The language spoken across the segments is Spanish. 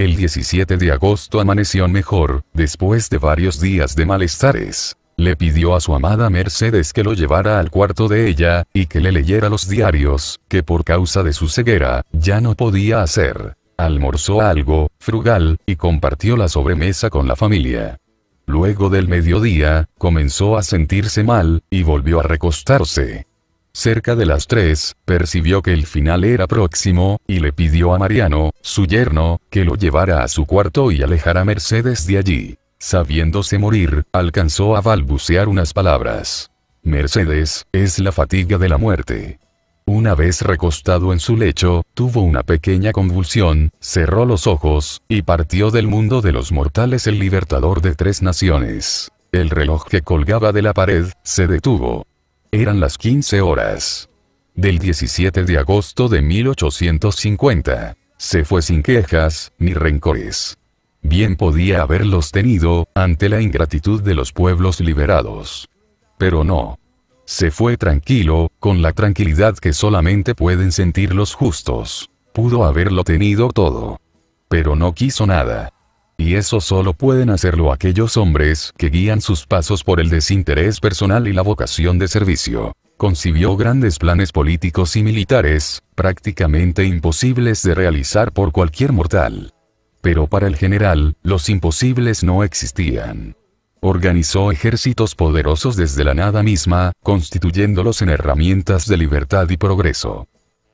El 17 de agosto amaneció mejor, después de varios días de malestares. Le pidió a su amada Mercedes que lo llevara al cuarto de ella, y que le leyera los diarios, que por causa de su ceguera, ya no podía hacer. Almorzó algo, frugal, y compartió la sobremesa con la familia. Luego del mediodía, comenzó a sentirse mal, y volvió a recostarse. Cerca de las tres, percibió que el final era próximo, y le pidió a Mariano, su yerno, que lo llevara a su cuarto y alejara a Mercedes de allí. Sabiéndose morir, alcanzó a balbucear unas palabras. Mercedes, es la fatiga de la muerte. Una vez recostado en su lecho, tuvo una pequeña convulsión, cerró los ojos, y partió del mundo de los mortales el libertador de tres naciones. El reloj que colgaba de la pared, se detuvo. Eran las 15 horas. Del 17 de agosto de 1850. Se fue sin quejas, ni rencores. Bien podía haberlos tenido, ante la ingratitud de los pueblos liberados. Pero no. Se fue tranquilo, con la tranquilidad que solamente pueden sentir los justos. Pudo haberlo tenido todo. Pero no quiso nada y eso solo pueden hacerlo aquellos hombres que guían sus pasos por el desinterés personal y la vocación de servicio. Concibió grandes planes políticos y militares, prácticamente imposibles de realizar por cualquier mortal. Pero para el general, los imposibles no existían. Organizó ejércitos poderosos desde la nada misma, constituyéndolos en herramientas de libertad y progreso.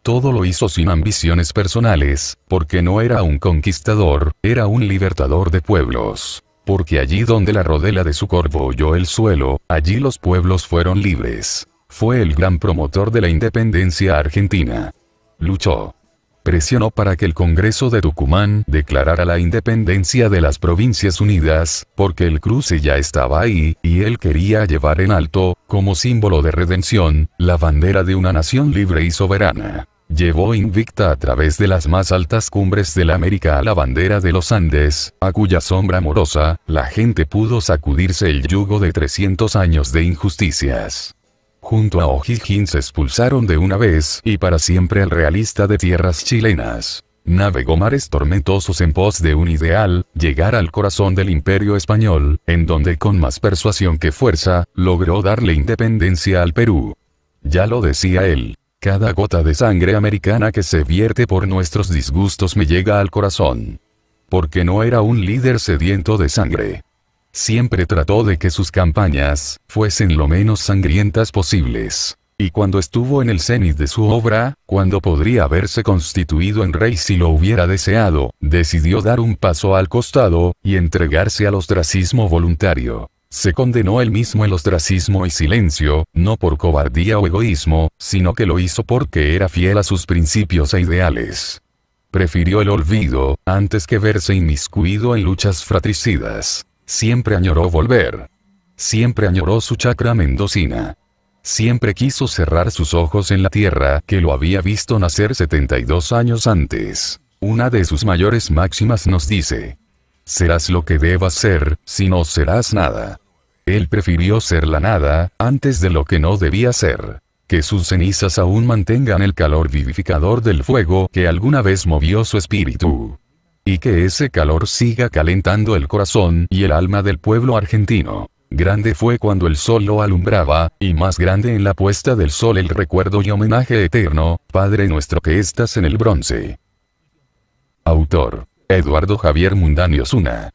Todo lo hizo sin ambiciones personales, porque no era un conquistador, era un libertador de pueblos. Porque allí donde la rodela de su corvo oyó el suelo, allí los pueblos fueron libres. Fue el gran promotor de la independencia argentina. Luchó, presionó para que el Congreso de Tucumán declarara la independencia de las Provincias Unidas, porque el cruce ya estaba ahí, y él quería llevar en alto, como símbolo de redención, la bandera de una nación libre y soberana llevó invicta a través de las más altas cumbres de la América a la bandera de los Andes, a cuya sombra amorosa, la gente pudo sacudirse el yugo de 300 años de injusticias. Junto a O'Higgins expulsaron de una vez y para siempre al realista de tierras chilenas. Navegó mares tormentosos en pos de un ideal, llegar al corazón del imperio español, en donde con más persuasión que fuerza, logró darle independencia al Perú. Ya lo decía él, cada gota de sangre americana que se vierte por nuestros disgustos me llega al corazón. Porque no era un líder sediento de sangre. Siempre trató de que sus campañas fuesen lo menos sangrientas posibles. Y cuando estuvo en el cenit de su obra, cuando podría haberse constituido en rey si lo hubiera deseado, decidió dar un paso al costado, y entregarse al ostracismo voluntario. Se condenó él mismo el ostracismo y silencio, no por cobardía o egoísmo, sino que lo hizo porque era fiel a sus principios e ideales. Prefirió el olvido, antes que verse inmiscuido en luchas fratricidas. Siempre añoró volver. Siempre añoró su chacra mendocina. Siempre quiso cerrar sus ojos en la tierra que lo había visto nacer 72 años antes. Una de sus mayores máximas nos dice, Serás lo que debas ser, si no serás nada. Él prefirió ser la nada, antes de lo que no debía ser. Que sus cenizas aún mantengan el calor vivificador del fuego que alguna vez movió su espíritu. Y que ese calor siga calentando el corazón y el alma del pueblo argentino. Grande fue cuando el sol lo alumbraba, y más grande en la puesta del sol el recuerdo y homenaje eterno, Padre nuestro que estás en el bronce. Autor. Eduardo Javier Mundani Osuna.